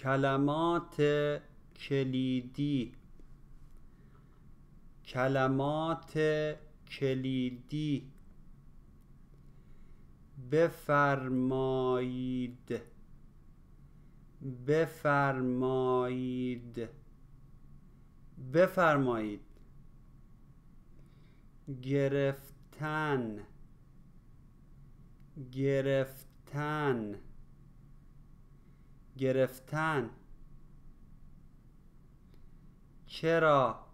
کلمات کلیدی کلمات کلیدی بفرمایید بفرمایید بفرمایید گرفتن گرفتن گرفتن چرا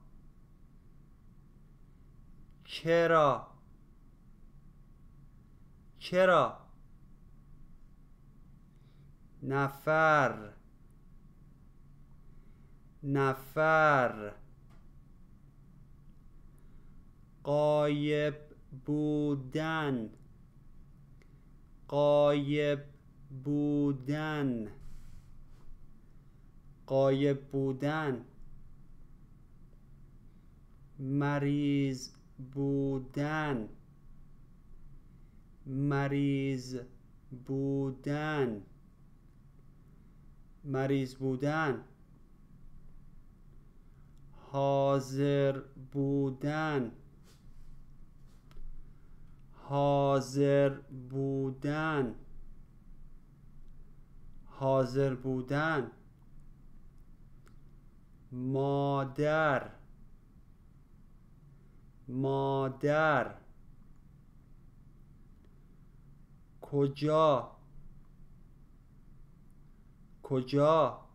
چرا چرا نفر نفر قایب بودن قایب بودن قایب بودن مریض بودن مریض بودن مریض بودن حاضر بودن حاضر بودن حاضر بودن مادر مادر کجا کجا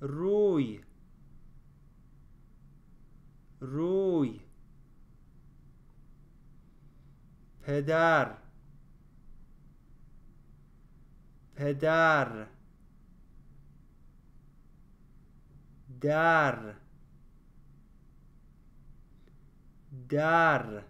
روی روی پدر پدر Dar. Dar.